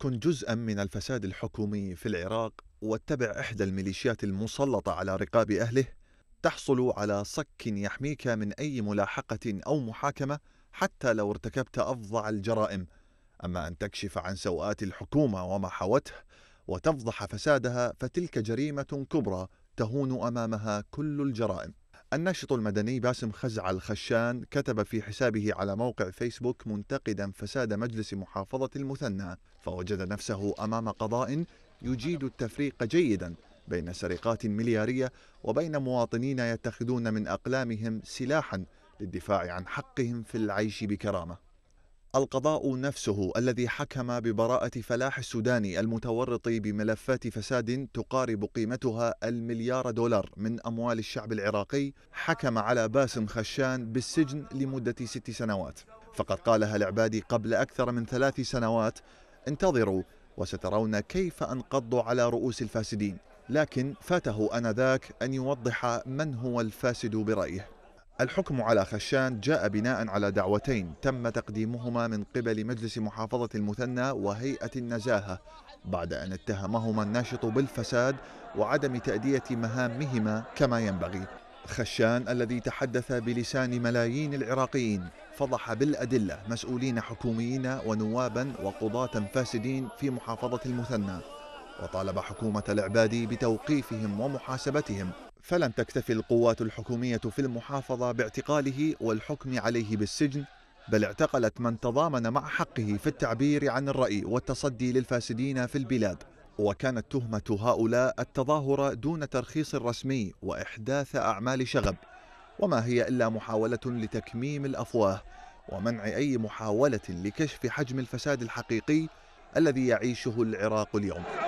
كن جزءا من الفساد الحكومي في العراق واتبع إحدى الميليشيات المسلطة على رقاب أهله تحصل على صك يحميك من أي ملاحقة أو محاكمة حتى لو ارتكبت أفظع الجرائم أما أن تكشف عن سوءات الحكومة وما حوته وتفضح فسادها فتلك جريمة كبرى تهون أمامها كل الجرائم الناشط المدني باسم خزع الخشان كتب في حسابه على موقع فيسبوك منتقدا فساد مجلس محافظة المثنى فوجد نفسه أمام قضاء يجيد التفريق جيدا بين سرقات مليارية وبين مواطنين يتخذون من أقلامهم سلاحا للدفاع عن حقهم في العيش بكرامه القضاء نفسه الذي حكم ببراءة فلاح السوداني المتورط بملفات فساد تقارب قيمتها المليار دولار من أموال الشعب العراقي حكم على باسم خشان بالسجن لمدة ست سنوات فقد قالها العبادي قبل أكثر من ثلاث سنوات انتظروا وسترون كيف أنقض على رؤوس الفاسدين لكن فاته أنذاك أن يوضح من هو الفاسد برأيه الحكم على خشان جاء بناء على دعوتين تم تقديمهما من قبل مجلس محافظة المثنى وهيئة النزاهة بعد أن اتهمهما الناشط بالفساد وعدم تأدية مهامهما كما ينبغي خشان الذي تحدث بلسان ملايين العراقيين فضح بالأدلة مسؤولين حكوميين ونوابا وقضاة فاسدين في محافظة المثنى وطالب حكومة العبادي بتوقيفهم ومحاسبتهم فلم تكتفي القوات الحكومية في المحافظة باعتقاله والحكم عليه بالسجن بل اعتقلت من تضامن مع حقه في التعبير عن الرأي والتصدي للفاسدين في البلاد وكانت تهمة هؤلاء التظاهر دون ترخيص رسمي وإحداث أعمال شغب وما هي إلا محاولة لتكميم الأفواه ومنع أي محاولة لكشف حجم الفساد الحقيقي الذي يعيشه العراق اليوم